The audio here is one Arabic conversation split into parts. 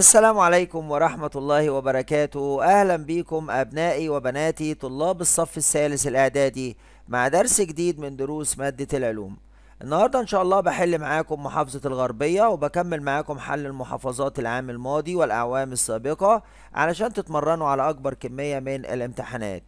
السلام عليكم ورحمة الله وبركاته أهلا بكم أبنائي وبناتي طلاب الصف الثالث الإعدادي مع درس جديد من دروس مادة العلوم النهاردة إن شاء الله بحل معاكم محافظة الغربية وبكمل معاكم حل المحافظات العام الماضي والأعوام السابقة علشان تتمرنوا على أكبر كمية من الامتحانات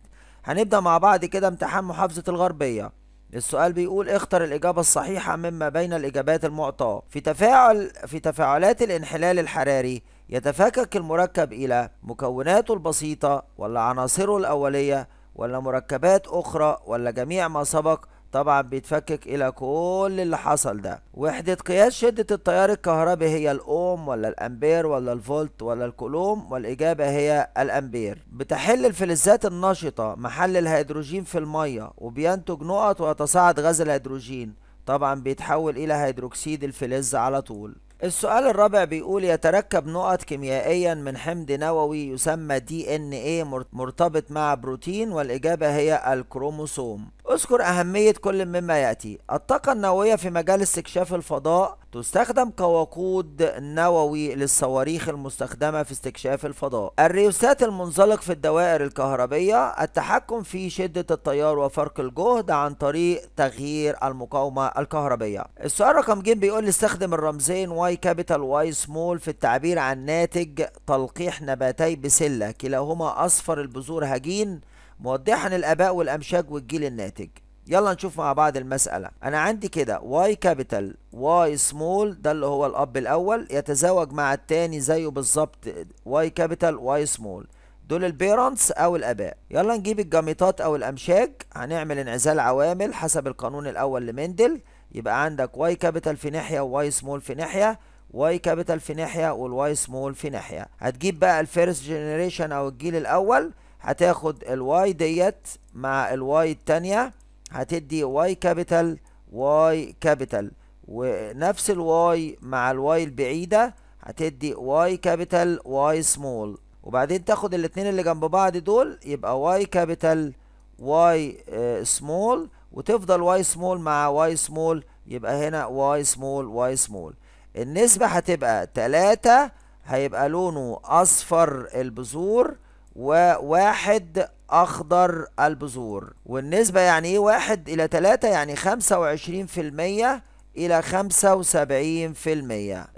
هنبدأ مع بعض كده امتحان محافظة الغربية السؤال بيقول اختر الإجابة الصحيحة مما بين الإجابات المعطاة في تفاعل في تفاعلات الانحلال الحراري يتفكك المركب إلى مكوناته البسيطة ولا عناصره الأولية ولا مركبات أخرى ولا جميع ما سبق طبعا بيتفكك الى كل اللي حصل ده وحدة قياس شدة التيار الكهربي هي الاوم ولا الامبير ولا الفولت ولا الكولوم والاجابة هي الامبير بتحل الفلزات النشطة محل الهيدروجين في المية وبينتج نقط ويتصاعد غاز الهيدروجين طبعا بيتحول الى هيدروكسيد الفلز على طول السؤال الرابع بيقول يتركب نقط كيميائيا من حمض نووي يسمى دي ان ايه مرتبط مع بروتين والاجابه هي الكروموسوم اذكر أهمية كل مما يأتي الطاقة النووية في مجال استكشاف الفضاء تستخدم كوقود نووي للصواريخ المستخدمة في استكشاف الفضاء الريوسات المنزلق في الدوائر الكهربية التحكم في شدة التيار وفرق الجهد عن طريق تغيير المقاومة الكهربية السؤال رقم جيم بيقول استخدم الرمزين واي كابيتال واي سمول في التعبير عن ناتج تلقيح نباتي بسلة كلاهما أصفر البذور هجين موضحا الآباء والأمشاج والجيل الناتج يلا نشوف مع بعض المسألة أنا عندي كده واي كابيتال واي سمول ده اللي هو الأب الأول يتزاوج مع الثاني زيه بالظبط واي كابيتال واي سمول دول البيرنتس أو الآباء يلا نجيب الجاميطات أو الأمشاج هنعمل انعزال عوامل حسب القانون الأول لمندل يبقى عندك واي كابيتال في ناحية وواي سمول في ناحية واي كابيتال في ناحية والواي سمول في ناحية هتجيب بقى الفيرست جينيريشن أو الجيل الأول هتاخد الواي ديت مع الواي التانية هتدي واي كابيتال واي كابيتال ونفس الواي مع الواي البعيدة هتدي واي كابيتال واي سمول وبعدين تاخد الاتنين اللي جنب بعض دول يبقى واي كابيتال واي آه، سمول وتفضل واي سمول مع واي سمول يبقى هنا واي سمول واي سمول النسبة هتبقى تلاتة هيبقى لونه أصفر البذور وواحد أخضر البذور والنسبة يعني إيه واحد إلى تلاتة يعني خمسة وعشرين في المية إلى 75%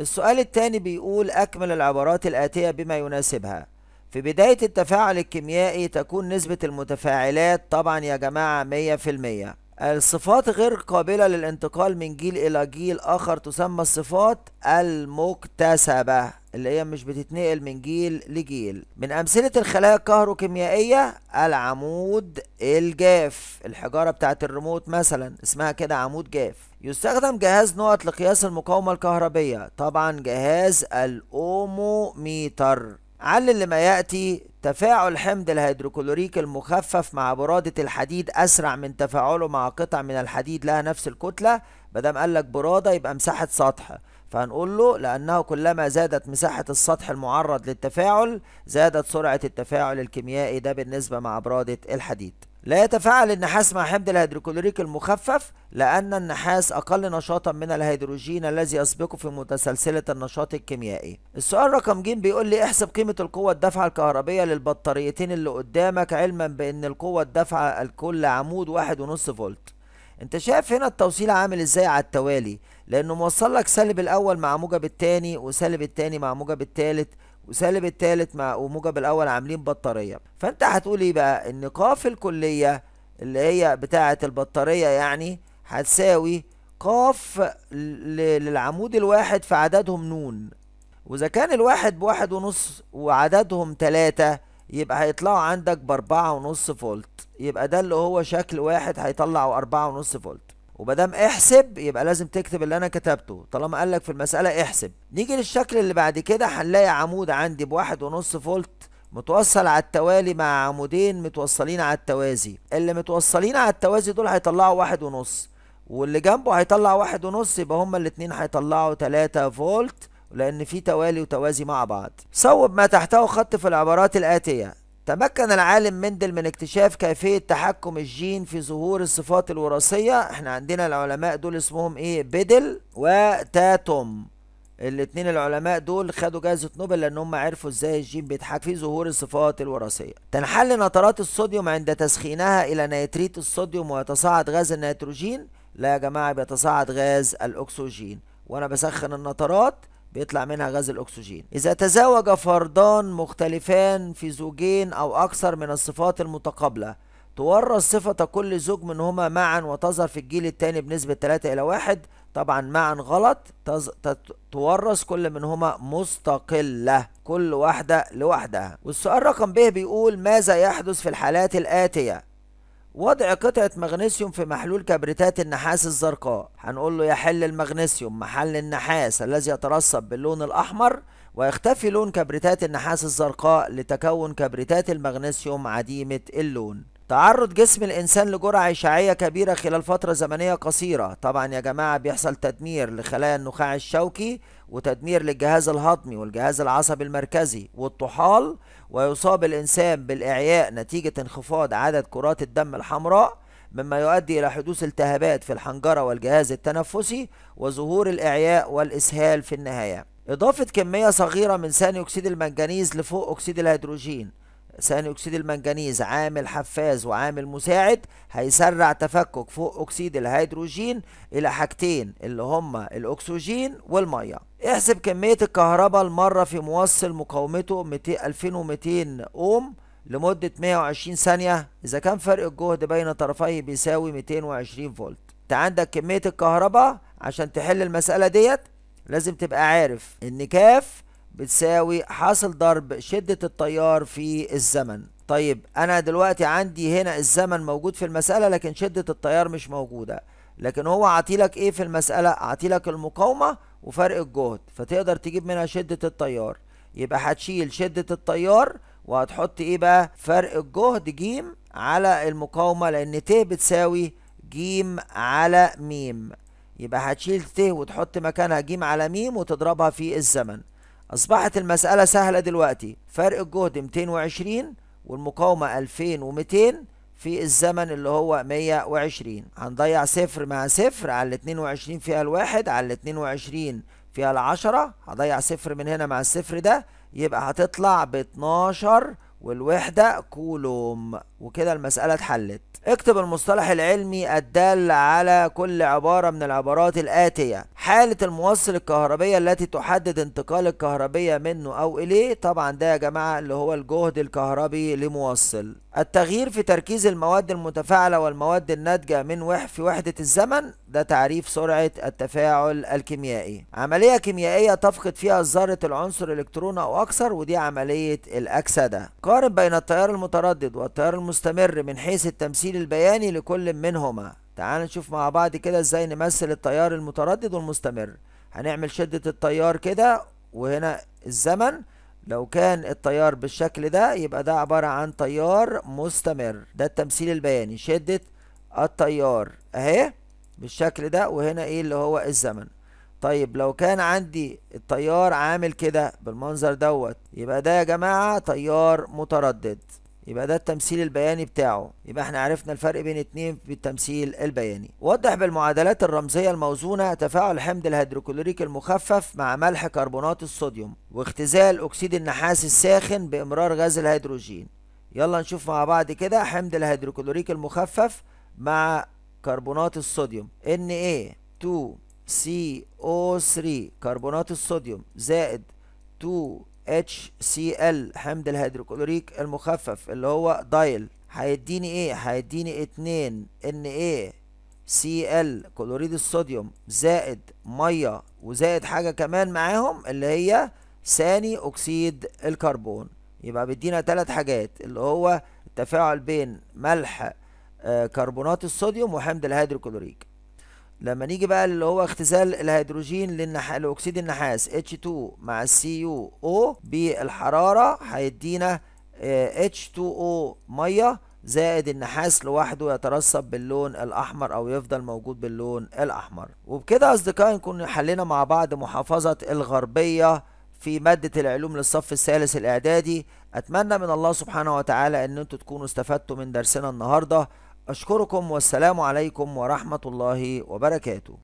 السؤال الثاني بيقول أكمل العبارات الآتية بما يناسبها في بداية التفاعل الكيميائي تكون نسبة المتفاعلات طبعا يا جماعة 100% الصفات غير قابلة للانتقال من جيل إلى جيل آخر تسمى الصفات المكتسبة اللي هي مش بتتنقل من جيل لجيل من أمثلة الخلايا الكهروكيميائية العمود الجاف الحجارة بتاعة الريموت مثلا اسمها كده عمود جاف يستخدم جهاز نقط لقياس المقاومة الكهربية طبعا جهاز الأوموميتر علل لما يأتي تفاعل حمض الهيدروكلوريك المخفف مع برادة الحديد أسرع من تفاعله مع قطع من الحديد لها نفس الكتلة مادام قال لك برادة يبقى مساحة سطح فهنقول له لأنه كلما زادت مساحة السطح المعرض للتفاعل زادت سرعة التفاعل الكيميائي ده بالنسبة مع برادة الحديد لا يتفاعل النحاس مع حمض الهيدروكلوريك المخفف لأن النحاس أقل نشاطا من الهيدروجين الذي يسبقه في متسلسلة النشاط الكيميائي. السؤال رقم ج بيقول لي احسب قيمة القوة الدافعة الكهربية للبطاريتين اللي قدامك علما بأن القوة الدافعة الكل عمود واحد ونص فولت. أنت شايف هنا التوصيل عامل إزاي على التوالي لأنه موصل لك سالب الأول مع موجب التاني وسالب التاني مع موجب التالت وسالب التالت مع وموجب الاول عاملين بطاريه فانت هتقول ايه بقى ان قاف الكليه اللي هي بتاعه البطاريه يعني هتساوي قاف للعمود الواحد فعددهم نون واذا كان الواحد بواحد ونص وعددهم تلاتة يبقى هيطلعوا عندك باربعة ونص فولت يبقى ده اللي هو شكل واحد هيطلعوا أربعة ونص فولت ومادام احسب يبقى لازم تكتب اللي انا كتبته طالما قال لك في المساله احسب نيجي للشكل اللي بعد كده هنلاقي عمود عندي بواحد ونص فولت متوصل على التوالي مع عمودين متوصلين على التوازي اللي متوصلين على التوازي دول هيطلعوا واحد ونص واللي جنبه هيطلع واحد ونص يبقى هما الاتنين هيطلعوا تلاتة فولت لأن في توالي وتوازي مع بعض صوب ما تحته خط في العبارات الآتية تمكن العالم مندل من اكتشاف كيفية تحكم الجين في ظهور الصفات الوراثية احنا عندنا العلماء دول اسمهم ايه بيدل وتاتوم الاثنين العلماء دول خدوا جائزة نوبل لان هم عرفوا ازاي الجين بيتحكم في ظهور الصفات الوراثية تنحل نترات الصوديوم عند تسخينها الى نيتريت الصوديوم ويتصاعد غاز النيتروجين لا يا جماعة بيتصاعد غاز الاكسجين وانا بسخن النترات بيطلع منها غاز الأكسجين إذا تزاوج فردان مختلفان في زوجين أو أكثر من الصفات المتقابلة تورث صفة كل زوج منهما معا وتظهر في الجيل الثاني بنسبة 3 إلى 1 طبعا معا غلط تورث كل منهما مستقلة كل واحدة لوحدها والسؤال رقم ب بيقول ماذا يحدث في الحالات الآتية وضع قطعة مغنيسيوم في محلول كبريتات النحاس الزرقاء هنقول له يحل المغنيسيوم محل النحاس الذي يترسب باللون الأحمر ويختفي لون كبريتات النحاس الزرقاء لتكون كبريتات المغنيسيوم عديمة اللون تعرض جسم الإنسان لجرعة إشعاعية كبيرة خلال فترة زمنية قصيرة طبعا يا جماعة بيحصل تدمير لخلايا النخاع الشوكي وتدمير للجهاز الهضمي والجهاز العصبي المركزي والطحال ويصاب الإنسان بالإعياء نتيجة انخفاض عدد كرات الدم الحمراء مما يؤدي إلى حدوث التهابات في الحنجرة والجهاز التنفسي وظهور الإعياء والإسهال في النهاية إضافة كمية صغيرة من ثاني أكسيد المنجنيز لفوق أكسيد الهيدروجين ثاني اكسيد المنجنيز عامل حفاز وعامل مساعد هيسرع تفكك فوق اكسيد الهيدروجين الى حاجتين اللي هما الاكسجين والميه احسب كميه الكهرباء المره في موصل مقاومته 2200 اوم لمده 120 ثانيه اذا كان فرق الجهد بين طرفيه بيساوي 220 فولت انت عندك كميه الكهرباء عشان تحل المساله ديت لازم تبقى عارف ان كاف بتساوي حاصل ضرب شدة التيار في الزمن طيب أنا دلوقتي عندي هنا الزمن موجود في المسألة لكن شدة التيار مش موجودة لكن هو عطيلك إيه في المسألة عطيلك المقاومة وفرق الجهد فتقدر تجيب منها شدة التيار يبقى هتشيل شدة التيار وهتحط إيه بقى فرق الجهد جيم على المقاومة لأن ت بتساوي جيم على ميم يبقى هتشيل ت وتحط مكانها جيم على ميم وتضربها في الزمن أصبحت المسألة سهلة دلوقتي فرق الجهد 220 والمقاومة 2200 في الزمن اللي هو 120 هنضيع صفر مع صفر على ال 22 فيها الواحد على ال 22 فيها العشرة هضيع صفر من هنا مع الصفر ده يبقى هتطلع ب 12 والوحدة كولوم وكده المسألة اتحلت اكتب المصطلح العلمي الدال على كل عبارة من العبارات الآتية حالة الموصل الكهربية التي تحدد انتقال الكهربية منه أو إليه طبعا ده يا جماعة اللي هو الجهد الكهربي لموصل التغيير في تركيز المواد المتفاعلة والمواد الناتجة من وح في وحدة الزمن ده تعريف سرعة التفاعل الكيميائي عملية كيميائية تفقد فيها ذرة العنصر الإلكترون أو أكثر ودي عملية الأكسدة قارن بين التيار المتردد والتيار المستمر من حيث التمثيل البياني لكل منهما تعال نشوف مع بعض كده ازاي نمثل التيار المتردد والمستمر هنعمل شدة التيار كده وهنا الزمن لو كان التيار بالشكل ده يبقى ده عبارة عن تيار مستمر ده التمثيل البياني شدة التيار اهي بالشكل ده وهنا ايه اللي هو الزمن طيب لو كان عندي التيار عامل كده بالمنظر دوت يبقى ده يا جماعة تيار متردد يبقى ده التمثيل البياني بتاعه يبقى احنا عرفنا الفرق بين اتنين في التمثيل البياني وضح بالمعادلات الرمزية الموزونة تفاعل حمض الهيدروكلوريك المخفف مع ملح كربونات الصوديوم واختزال اكسيد النحاس الساخن بامرار غاز الهيدروجين يلا نشوف مع بعض كده حمض الهيدروكلوريك المخفف مع كربونات الصوديوم Na2CO3 كربونات الصوديوم زائد 2 HCl حمض الهيدروكلوريك المخفف اللي هو دايل هيديني ايه هيديني 2 NaCl كلوريد الصوديوم زائد ميه وزائد حاجه كمان معاهم اللي هي ثاني اكسيد الكربون يبقى بيدينا ثلاث حاجات اللي هو التفاعل بين ملح آه، كربونات الصوديوم وحمض الهيدروكلوريك لما نيجي بقى اللي هو اختزال الهيدروجين للنح... لاكسيد النحاس H2 مع CuO بالحراره هيدينا آه، H2O ميه زائد النحاس لوحده يترسب باللون الاحمر او يفضل موجود باللون الاحمر وبكده اصدقائي نكون حلينا مع بعض محافظه الغربيه في مادة العلوم للصف الثالث الإعدادي أتمنى من الله سبحانه وتعالى أن أنتوا تكونوا استفدتوا من درسنا النهاردة أشكركم والسلام عليكم ورحمة الله وبركاته